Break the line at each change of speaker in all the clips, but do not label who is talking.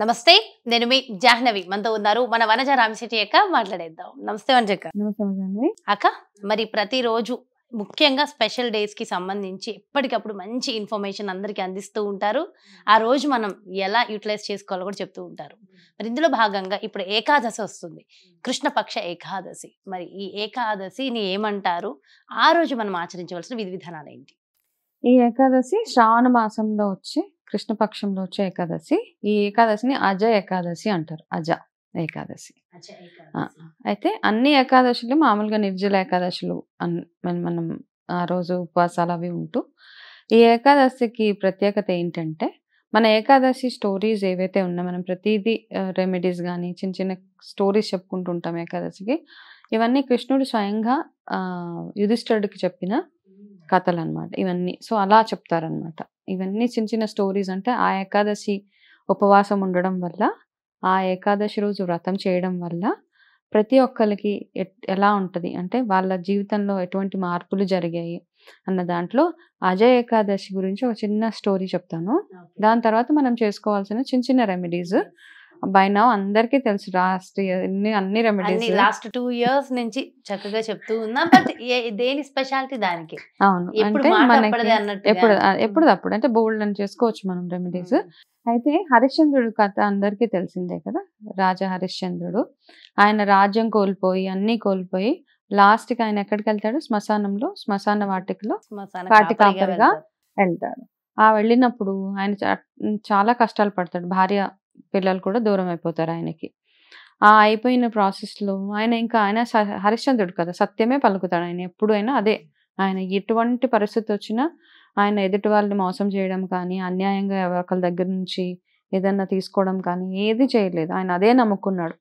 నమస్తే నేను మీ జాహ్నవి మనతో ఉన్నారు మన వనజ రామశెట్టి అక్క మాట్లాడేద్దాం నమస్తే
వనజక్క అక్క నమస్తే
అక్క మరి ప్రతిరోజు ముఖ్యంగా స్పెషల్ డేస్ కి సంబంధించి ఎప్పటికప్పుడు మంచి ఇన్ఫర్మేషన్ అందరికి అందిస్తూ ఉంటారు ఆ రోజు మనం ఎలా యూటిలైజ్ చేసుకోవాలో కూడా చెప్తూ ఉంటారు మరి ఇందులో భాగంగా ఇప్పుడు ఏకాదశి వస్తుంది కృష్ణపక్ష ఏకాదశి మరి ఈ ఏకాదశిని ఏమంటారు ఆ రోజు మనం ఆచరించవలసిన విధి విధానాలు ఏంటి
ఈ ఏకాదశి శ్రావణ మాసంలో వచ్చి కృష్ణపక్షంలో వచ్చే ఏకాదశి ఈ ఏకాదశిని అజ ఏకాదశి అంటారు అజ ఏకాదశి అయితే అన్ని ఏకాదశులు మామూలుగా నిర్జల ఏకాదశులు మనం ఆ రోజు ఉపవాసాలు అవి ఉంటూ ఈ ఏకాదశికి ప్రత్యేకత ఏంటంటే మన ఏకాదశి స్టోరీస్ ఏవైతే ఉన్నా మనం ప్రతిదీ రెమెడీస్ కానీ చిన్న చిన్న స్టోరీస్ చెప్పుకుంటూ ఉంటాం ఏకాదశికి ఇవన్నీ కృష్ణుడు స్వయంగా యుధిష్ఠరుడికి చెప్పిన కథలు అనమాట ఇవన్నీ సో అలా చెప్తారనమాట ఇవన్నీ చిన్న చిన్న స్టోరీస్ అంటే ఆ ఏకాదశి ఉపవాసం ఉండడం వల్ల ఆ ఏకాదశి రోజు వ్రతం చేయడం వల్ల ప్రతి ఒక్కరికి ఎలా ఉంటుంది అంటే వాళ్ళ జీవితంలో ఎటువంటి మార్పులు జరిగాయి అన్న దాంట్లో అజయ్ ఏకాదశి గురించి ఒక చిన్న స్టోరీ చెప్తాను దాని తర్వాత మనం చేసుకోవాల్సిన చిన్న చిన్న రెమెడీస్ బై నౌ అందరికీ తెలుసు లాస్ట్ అన్ని అన్ని రెమెడీస్ లాస్ట్
టూ ఇయర్స్ నుంచి చక్కగా చెప్తూ ఉన్నాం బట్ దేని స్పెషాలిటీ దానికి
అవును అంటే ఎప్పుడు hmm. ఎప్పుడు అప్పుడు అంటే బోల్డ్ అని చేసుకోవచ్చు మనం రెమెడీస్ hmm. అయితే హరిశ్చంద్రుడు కథ అందరికీ తెలిసిందే కదా రాజా హరిశ్చంద్రుడు ఆయన రాజ్యం కోల్పోయి అన్ని కోల్పోయి లాస్ట్ కి ఆయన ఎక్కడికి వెళ్తాడు శ్మశానంలో శ్మశాన వాటికలో కాటి వెళ్తాడు ఆ వెళ్ళినప్పుడు ఆయన చాలా కష్టాలు పడతాడు భార్య పిల్లలు కూడా దూరం అయిపోతారు ఆయనకి ఆ అయిపోయిన ప్రాసెస్లో ఆయన ఇంకా ఆయన హరిశ్చంద్రుడు కదా సత్యమే పలుకుతాడు ఆయన ఎప్పుడైనా అదే ఆయన ఎటువంటి పరిస్థితి వచ్చినా ఆయన ఎదుటి వాళ్ళని మోసం చేయడం కానీ అన్యాయంగా ఒకరి దగ్గర నుంచి ఏదన్నా తీసుకోవడం కానీ ఏది చేయలేదు ఆయన అదే నమ్ముకున్నాడు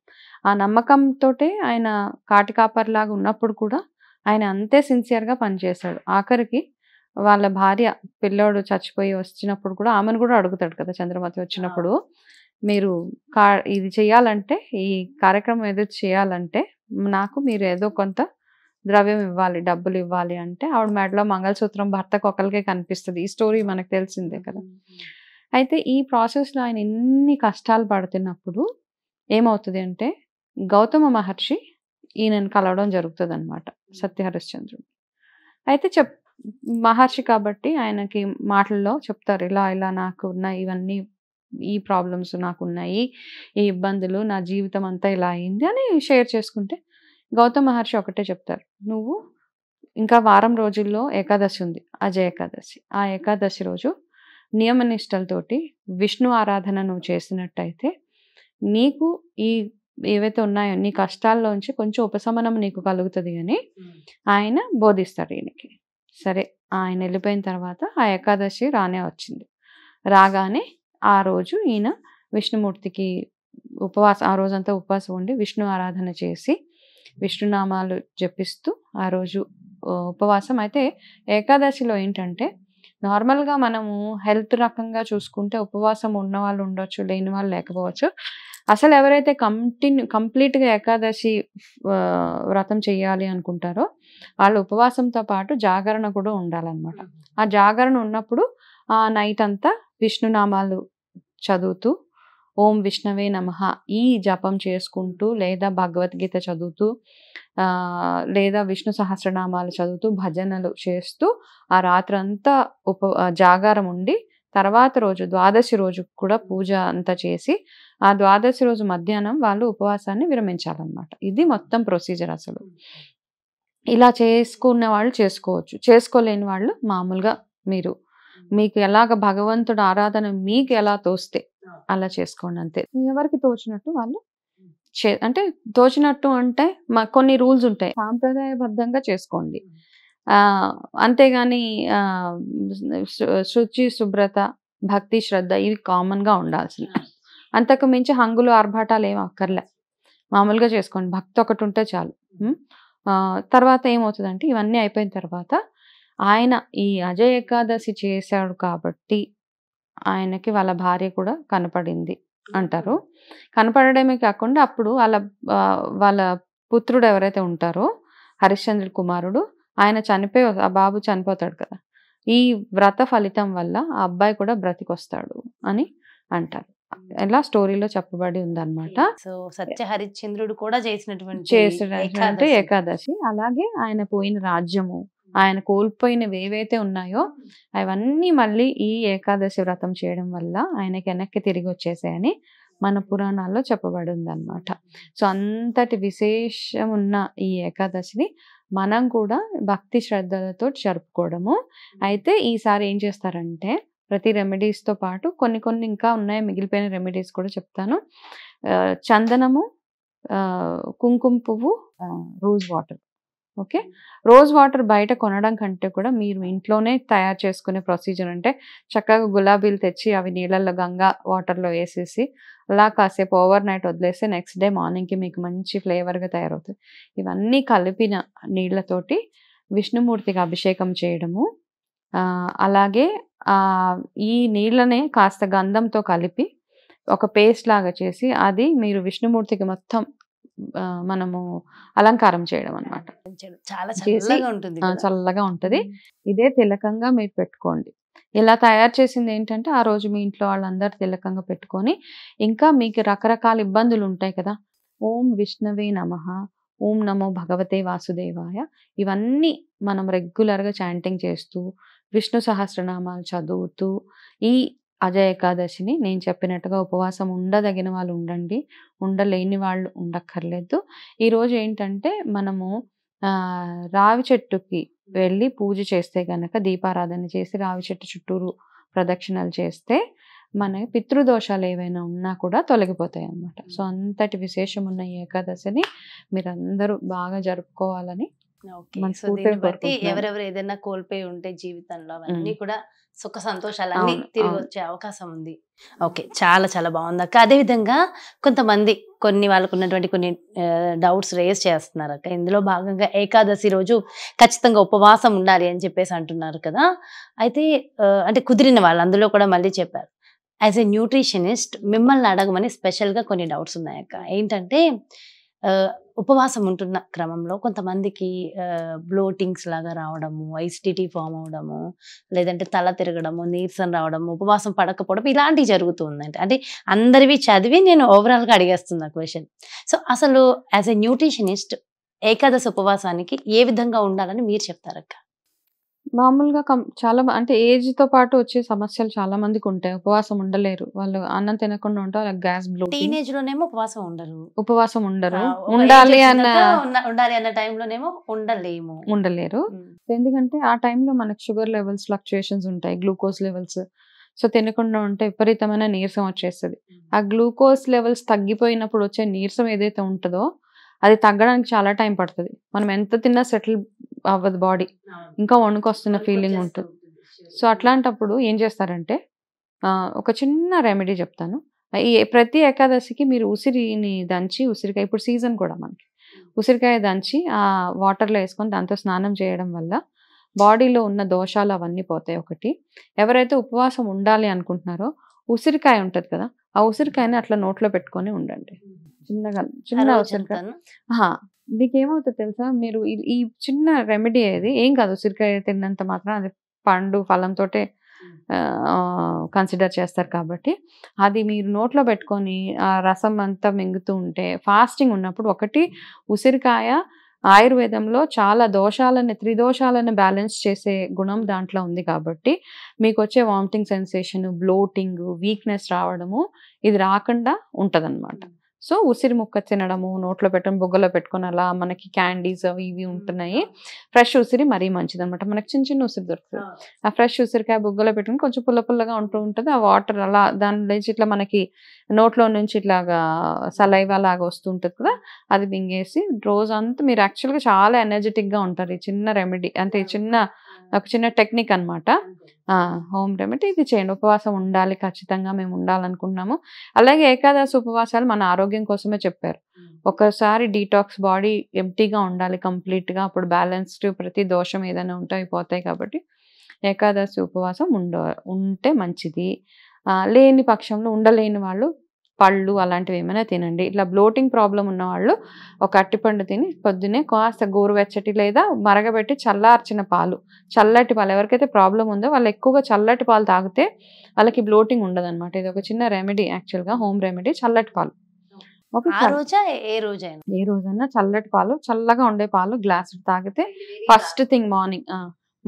ఆ నమ్మకంతో ఆయన కాటి కాపర్లాగా ఉన్నప్పుడు కూడా ఆయన అంతే సిన్సియర్గా పనిచేశాడు ఆఖరికి వాళ్ళ భార్య పిల్లోడు చచ్చిపోయి వచ్చినప్పుడు కూడా ఆమెను కూడా అడుగుతాడు కదా చంద్రమతి వచ్చినప్పుడు మీరు కా ఇది చేయాలంటే ఈ కార్యక్రమం ఏదో చేయాలంటే నాకు మీరు ఏదో కొంత ద్రవ్యం ఇవ్వాలి డబ్బులు ఇవ్వాలి అంటే ఆవిడ మెడలో మంగళసూత్రం భర్తకు ఒకరికే కనిపిస్తుంది ఈ స్టోరీ మనకు తెలిసిందే కదా అయితే ఈ ప్రాసెస్లో ఆయన ఇన్ని కష్టాలు పడుతున్నప్పుడు ఏమవుతుంది అంటే గౌతమ మహర్షి ఈయనను కలవడం జరుగుతుంది అనమాట సత్యహరిశ్చంద్రుడు అయితే చెప్ మహర్షి కాబట్టి ఆయనకి మాటల్లో చెప్తారు ఇలా ఇలా నాకు ఉన్న ఇవన్నీ ఈ ప్రాబ్లమ్స్ నాకున్నాయి ఈ ఇబ్బందులు నా జీవితం అంతా ఇలా అయింది అని షేర్ చేసుకుంటే గౌతమ్ మహర్షి ఒకటే చెప్తారు నువ్వు ఇంకా వారం రోజుల్లో ఏకాదశి ఉంది అజ ఏకాదశి ఆ ఏకాదశి రోజు నియమనిష్టలతోటి విష్ణు ఆరాధన నువ్వు చేసినట్టయితే నీకు ఈ ఏవైతే ఉన్నాయో నీ కష్టాల్లోంచి కొంచెం ఉపశమనం నీకు కలుగుతుంది అని ఆయన బోధిస్తాడు ఈయనకి సరే ఆయన వెళ్ళిపోయిన తర్వాత ఆ ఏకాదశి రానే వచ్చింది రాగానే ఆ రోజు ఈయన విష్ణుమూర్తికి ఉపవాస ఆ రోజంతా ఉపవాసం ఉండి విష్ణు ఆరాధన చేసి విష్ణునామాలు జపిస్తూ ఆ రోజు ఉపవాసం అయితే ఏకాదశిలో ఏంటంటే నార్మల్గా మనము హెల్త్ రకంగా చూసుకుంటే ఉపవాసం ఉన్న వాళ్ళు ఉండొచ్చు లేని వాళ్ళు లేకపోవచ్చు అసలు ఎవరైతే కంటిన్యూ కంప్లీట్గా ఏకాదశి వ్రతం చేయాలి అనుకుంటారో వాళ్ళు ఉపవాసంతో పాటు జాగరణ కూడా ఉండాలన్నమాట ఆ జాగరణ ఉన్నప్పుడు ఆ నైట్ అంతా విష్ణునామాలు చదువుతూ ఓం విష్ణవే నమ ఈ జపం చేసుకుంటూ లేదా భగవద్గీత చదువుతూ లేదా విష్ణు సహస్రనామాలు చదువుతూ భజనలు చేస్తూ ఆ రాత్రంతా ఉప జాగారం ఉండి తర్వాత రోజు ద్వాదశి రోజు కూడా పూజ అంతా చేసి ఆ ద్వాదశి రోజు మధ్యాహ్నం వాళ్ళు ఉపవాసాన్ని విరమించాలన్నమాట ఇది మొత్తం ప్రొసీజర్ అసలు ఇలా చేసుకున్న వాళ్ళు చేసుకోవచ్చు చేసుకోలేని వాళ్ళు మామూలుగా మీరు మీకు ఎలాగ భగవంతుడు ఆరాధన మీకు ఎలా తోస్తే అలా చేసుకోండి అంతే ఎవరికి తోచినట్టు వాళ్ళు చే అంటే తోచినట్టు అంటే మా కొన్ని రూల్స్ ఉంటాయి సాంప్రదాయబద్ధంగా చేసుకోండి అంతేగాని శుచి శుభ్రత భక్తి శ్రద్ధ ఇవి కామన్గా ఉండాల్సిన అంతకు మించి హంగులు ఆర్భాటాలు ఏం అక్కర్లే మామూలుగా చేసుకోండి భక్తి ఒకటి ఉంటే చాలు తర్వాత ఏమవుతుందంటే ఇవన్నీ అయిపోయిన తర్వాత ఆయన ఈ అజయ ఏకాదశి చేశాడు కాబట్టి ఆయనకి వాళ్ళ భార్య కూడా కనపడింది అంటారు కనపడడమే కాకుండా అప్పుడు వాళ్ళ వాళ్ళ పుత్రుడు ఎవరైతే ఉంటారో హరిశ్చంద్ర కుమారుడు ఆయన చనిపోయి ఆ బాబు చనిపోతాడు కదా ఈ వ్రత ఫలితం వల్ల ఆ అబ్బాయి కూడా బ్రతికొస్తాడు అని అంటారు ఎలా స్టోరీలో చెప్పబడి ఉందన్నమాట
సో సత్య హరిశ్చంద్రుడు కూడా చేసినటువంటి చేసినటువంటి ఏకాదశి
అలాగే ఆయన పోయిన రాజ్యము ఆయన కోల్పోయినవి ఏవైతే ఉన్నాయో అవన్నీ మళ్ళీ ఈ ఏకాదశి వ్రతం చేయడం వల్ల ఆయనకి వెనక్కి తిరిగి వచ్చేసాయని మన పురాణాల్లో చెప్పబడింది అనమాట సో అంతటి విశేషం ఉన్న ఈ ఏకాదశిని మనం కూడా భక్తి శ్రద్ధలతో జరుపుకోవడము అయితే ఈసారి ఏం చేస్తారంటే ప్రతి రెమెడీస్తో పాటు కొన్ని కొన్ని ఇంకా ఉన్నాయి మిగిలిపోయిన రెమెడీస్ కూడా చెప్తాను చందనము కుంకుమ పువ్వు rose water okay rose water బయట కొనడం కంటే కూడా మీరు ఇంట్లోనే తయారు చేసుకునే ప్రొసీజర్ అంటే చక్కగా గులాబీలు తెచ్చి అవి నీళ్ళల్లో గంగా వాటర్లో వేసేసి అలా కాసేపు ఓవర్ నైట్ వదిలేస్తే నెక్స్ట్ డే మార్నింగ్కి మీకు మంచి ఫ్లేవర్గా తయారవుతుంది ఇవన్నీ కలిపిన నీళ్ళతోటి విష్ణుమూర్తికి అభిషేకం చేయడము అలాగే ఈ నీళ్ళనే కాస్త గంధంతో కలిపి ఒక పేస్ట్ లాగా చేసి అది మీరు విష్ణుమూర్తికి మొత్తం మనము అలంకారం చేయడం అనమాట
చాలా చల్లగా ఉంటుంది
చల్లగా ఉంటుంది ఇదే తిలకంగా మీరు పెట్టుకోండి ఇలా తయారు చేసింది ఏంటంటే ఆ రోజు మీ ఇంట్లో వాళ్ళందరూ తిలకంగా పెట్టుకొని ఇంకా మీకు రకరకాల ఇబ్బందులు ఉంటాయి కదా ఓం విష్ణవే నమ ఓం నమో భగవతే వాసుదేవాయ ఇవన్నీ మనం రెగ్యులర్గా చాంటింగ్ చేస్తూ విష్ణు సహస్రనామాలు చదువుతూ ఈ అజయ ఏకాదశిని నేను చెప్పినట్టుగా ఉపవాసం ఉండదగిన వాళ్ళు ఉండండి ఉండలేని వాళ్ళు ఉండక్కర్లేదు ఈరోజు ఏంటంటే మనము రావి చెట్టుకి వెళ్ళి పూజ చేస్తే గనక దీపారాధన చేసి రావి చెట్టు చుట్టూరు ప్రదక్షిణలు చేస్తే మన పితృదోషాలు ఏవైనా ఉన్నా కూడా తొలగిపోతాయి అన్నమాట సో అంతటి విశేషం ఉన్న ఏకాదశిని మీరందరూ బాగా జరుపుకోవాలని
బట్టి ఎవరెవరు ఏదైనా కోల్పోయి ఉంటే జీవితంలో అవన్నీ కూడా సుఖ సంతోషాలన్నీ తిరిగి వచ్చే అవకాశం ఉంది ఓకే చాలా చాలా బాగుంది అక్క అదేవిధంగా కొంతమంది కొన్ని వాళ్ళకు ఉన్నటువంటి కొన్ని డౌట్స్ రేస్ చేస్తున్నారు అక్క ఇందులో భాగంగా ఏకాదశి రోజు ఖచ్చితంగా ఉపవాసం ఉండాలి అని చెప్పేసి అంటున్నారు కదా అయితే అంటే కుదిరిన వాళ్ళు అందులో కూడా మళ్ళీ చెప్పారు యాజ్ ఏ న్యూట్రిషనిస్ట్ మిమ్మల్ని అడగమని స్పెషల్గా కొన్ని డౌట్స్ ఉన్నాయక్క ఏంటంటే ఉపవాసం ఉంటున్న క్రమంలో కొంతమందికి బ్లోటింగ్స్ లాగా రావడము ఐసిటీటీ ఫామ్ అవడము లేదంటే తల తిరగడము నీరసం రావడము ఉపవాసం పడకపోవడం ఇలాంటివి జరుగుతూ ఉందంటే అంటే అందరివి చదివి నేను ఓవరాల్గా అడిగేస్తున్నా క్వశ్చన్ సో అసలు యాజ్ ఎ న్యూట్రిషనిస్ట్ ఏకాదశ ఉపవాసానికి ఏ విధంగా ఉండాలని మీరు చెప్తారక్క
మామూలుగా కం చాలా అంటే ఏజ్‌తో పాటు వచ్చే సమస్యలు చాలా మందికి ఉంటాయి ఉపవాసం ఉండలేరు. వాళ్ళు అన్నం తినకుండా ఉంటారు. వాళ్ళకి బ్లూ టీనేజ్
లోనేమో ఉపవాసం ఉండరు.
ఉపవాసం ఉండరు. ఉండాలి అన్న
ఉండాలి అన్న టైంలోనేమో ఉండలేము.
ఉండలేరు. ఎందుకంటే ఆ టైంలో మనకి షుగర్ లెవెల్స్ ఫ్లక్చుయేషన్స్ ఉంటాయి. Glucose levels. సో, తినకుండా ఉంటే విపరీతమైన నీరసం వచ్చేస్తది. ఆ గ్లూకోజ్ లెవెల్స్ తగ్గిపోయినప్పుడు వచ్చే నీరసం ఏదైతే ఉంటదో, అది తగ్గడానికి చాలా టైం పడుతుంది మనం ఎంత తిన్నా సెటిల్ అవ్వదు బాడీ ఇంకా వణుకొస్తున్న ఫీలింగ్ ఉంటుంది సో అట్లాంటప్పుడు ఏం చేస్తారంటే ఒక చిన్న రెమెడీ చెప్తాను ప్రతి ఏకాదశికి మీరు ఉసిరిని దంచి ఉసిరికాయ ఇప్పుడు సీజన్ కూడా మనకి ఉసిరికాయ దంచి ఆ వాటర్లో వేసుకొని దాంతో స్నానం చేయడం వల్ల బాడీలో ఉన్న దోషాలు అవన్నీ పోతాయి ఒకటి ఎవరైతే ఉపవాసం ఉండాలి అనుకుంటున్నారో ఉసిరికాయ ఉంటుంది కదా ఆ ఉసిరికాయని అట్లా నోట్లో పెట్టుకొని ఉండండి చిన్నగా చిన్న ఉసిరికాయ మీకు ఏమవుతుంది తెలుసా మీరు ఈ చిన్న రెమెడీ అది ఏం కాదు ఉసిరికాయ తిన్నంత మాత్రం అది పండు ఫలంతో కన్సిడర్ చేస్తారు కాబట్టి అది మీరు నోట్లో పెట్టుకొని ఆ రసం అంతా మింగుతూ ఉంటే ఫాస్టింగ్ ఉన్నప్పుడు ఒకటి ఉసిరికాయ ఆయుర్వేదంలో చాలా దోషాలను త్రిదోషాలను బ్యాలెన్స్ చేసే గుణం దాంట్లో ఉంది కాబట్టి మీకు వచ్చే వామిటింగ్ సెన్సేషన్ బ్లోటింగ్ వీక్నెస్ రావడము ఇది రాకుండా ఉంటుందన్నమాట సో ఉసిరి ముక్క తినడము నోట్లో పెట్టడం బొగ్గలో పెట్టుకుని అలా మనకి క్యాండీస్ అవి ఇవి ఉంటున్నాయి ఫ్రెష్ ఉసిరి మరీ మంచిది అనమాట మనకి చిన్న చిన్న ఉసిరి దొరుకుతుంది ఆ ఫ్రెష్ ఉసిరికాయ బొగ్గలో పెట్టుకుని కొంచెం పుల్ల పుల్లగా ఉంటూ ఉంటుంది ఆ వాటర్ అలా దాని నుంచి ఇట్లా మనకి నోట్లో నుంచి ఇట్లాగా సలైవా లాగా వస్తూ ఉంటుంది కదా అది రోజు అంతా మీరు యాక్చువల్గా చాలా ఎనర్జెటిక్గా ఉంటారు ఈ చిన్న రెమెడీ అంటే చిన్న ఒక చిన్న టెక్నిక్ అనమాట హోమ్ రెమెడీ ఇది చేయండి ఉపవాసం ఉండాలి ఖచ్చితంగా మేము ఉండాలనుకుంటున్నాము అలాగే ఏకాదశి ఉపవాసాలు మన ఆరోగ్యం కోసమే చెప్పారు ఒకసారి డీటాక్స్ బాడీ ఎంటీగా ఉండాలి కంప్లీట్గా అప్పుడు బ్యాలెన్స్డ్ ప్రతి దోషం ఏదైనా ఉంటే అయిపోతాయి కాబట్టి ఏకాదశి ఉపవాసం ఉండ ఉంటే మంచిది లేని పక్షంలో ఉండలేని వాళ్ళు పళ్ళు అలాంటివి ఏమైనా తినండి ఇట్లా బ్లోటింగ్ ప్రాబ్లం ఉన్న వాళ్ళు ఒక అట్టిపండు తిని పొద్దునే కాస్త గోరువెచ్చటి లేదా మరగబెట్టి చల్లార్చిన పాలు చల్లటి పాలు ఎవరికైతే ప్రాబ్లం ఉందో వాళ్ళు ఎక్కువగా చల్లటి పాలు తాగితే వాళ్ళకి బ్లోటింగ్ ఉండదు ఇది ఒక చిన్న రెమెడీ యాక్చువల్గా హోమ్ రెమెడీ చల్లటి పాలు ఏ రోజైనా చల్లటి పాలు చల్లగా ఉండే పాలు గ్లాస్ తాగితే first thing morning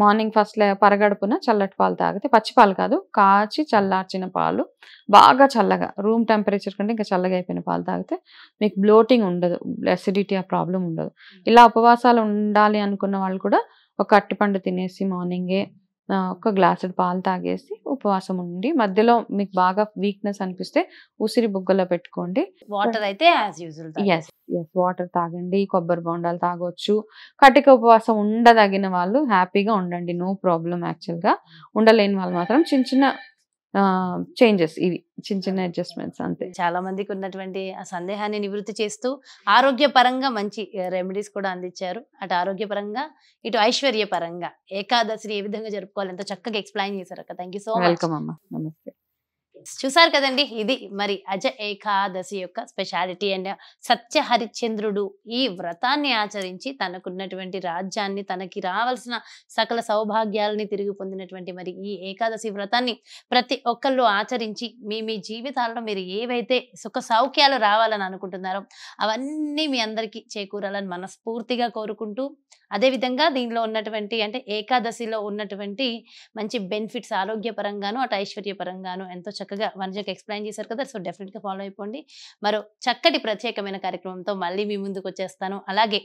morning first పరగడుపున చల్లటి పాలు తాగితే పచ్చి పాలు కాదు కాచి చల్లార్చిన పాలు బాగా చల్లగా రూమ్ టెంపరేచర్ కంటే ఇంకా చల్లగా అయిపోయిన పాలు తాగితే మీకు బ్లోటింగ్ ఉండదు అసిడిటీ ఆ ప్రాబ్లం ఉండదు ఇలా ఉపవాసాలు ఉండాలి అనుకున్న వాళ్ళు కూడా ఒక అట్టిపండు తినేసి మార్నింగే ఒక గ్లాసుడు పాలు తాగేసి ఉపవాసం ఉండి మధ్యలో మీకు బాగా వీక్నెస్ అనిపిస్తే ఉసిరి బుగ్గలో పెట్టుకోండి వాటర్ అయితే వాటర్ తాగండి కొబ్బరి బొండాలు తాగొచ్చు కటిక ఉపవాసం ఉండదగిన వాళ్ళు హ్యాపీగా ఉండండి నో ప్రాబ్లం యాక్చువల్గా ఉండలేని వాళ్ళు మాత్రం చిన్న చిన్న చేంజెస్ ఇవి చిన్న చిన్న అడ్జస్ట్మెంట్స్ అంతే
చాలా మందికి ఉన్నటువంటి ఆ సందేహాన్ని నివృత్తి చేస్తూ ఆరోగ్యపరంగా మంచి రెమెడీస్ కూడా అందించారు అటు ఆరోగ్యపరంగా ఇటు ఐశ్వర్య పరంగా ఏకాదశిని ఏ విధంగా జరుపుకోవాలి ఎంతో చక్కగా ఎక్స్ప్లెయిన్ చేశారు అక్క థ్యాంక్ యూ సో వెల్కమ్
అమ్మా నమస్తే
చూసారు కదండి ఇది మరి అజ ఏకాదశి యొక్క స్పెషాలిటీ అండ్ సత్య హరిశ్చంద్రుడు ఈ వ్రతాన్ని ఆచరించి తనకున్నటువంటి రాజ్యాన్ని తనకి రావాల్సిన సకల సౌభాగ్యాలని తిరిగి పొందినటువంటి మరి ఈ ఏకాదశి వ్రతాన్ని ప్రతి ఒక్కళ్ళు ఆచరించి మీ మీ జీవితాల్లో మీరు ఏవైతే సుఖ సౌఖ్యాలు రావాలని అనుకుంటున్నారో అవన్నీ మీ అందరికీ చేకూరాలని మనస్ఫూర్తిగా కోరుకుంటూ అదేవిధంగా దీనిలో ఉన్నటువంటి అంటే ఏకాదశిలో ఉన్నటువంటి మంచి బెనిఫిట్స్ ఆరోగ్యపరంగాను అటు ఐశ్వర్యపరంగాను ఎంతో చక్కగా వనజకి ఎక్స్ప్లెయిన్ చేశారు కదా సో డెఫినెట్గా ఫాలో అయిపోండి మరో చక్కటి ప్రత్యేకమైన కార్యక్రమంతో మళ్ళీ మీ ముందుకు వచ్చేస్తాను అలాగే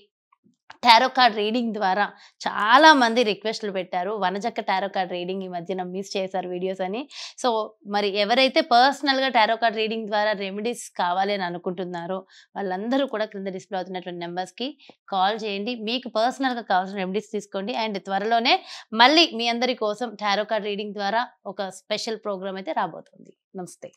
టారో కార్డ్ రీడింగ్ ద్వారా చాలా మంది రిక్వెస్ట్లు పెట్టారు వనజక్క టారో కార్డ్ రీడింగ్ ఈ మధ్యన మిస్ చేశారు వీడియోస్ అని సో మరి ఎవరైతే పర్సనల్గా టారో కార్డ్ రీడింగ్ ద్వారా రెమెడీస్ కావాలి అని అనుకుంటున్నారో వాళ్ళందరూ కూడా క్రింద డిస్ప్లే అవుతున్నటువంటి నెంబర్స్కి కాల్ చేయండి మీకు పర్సనల్గా కావాల్సిన రెమెడీస్ తీసుకోండి అండ్ త్వరలోనే మళ్ళీ మీ అందరి కోసం టారో కార్డ్ రీడింగ్ ద్వారా ఒక స్పెషల్ ప్రోగ్రామ్ అయితే రాబోతుంది నమస్తే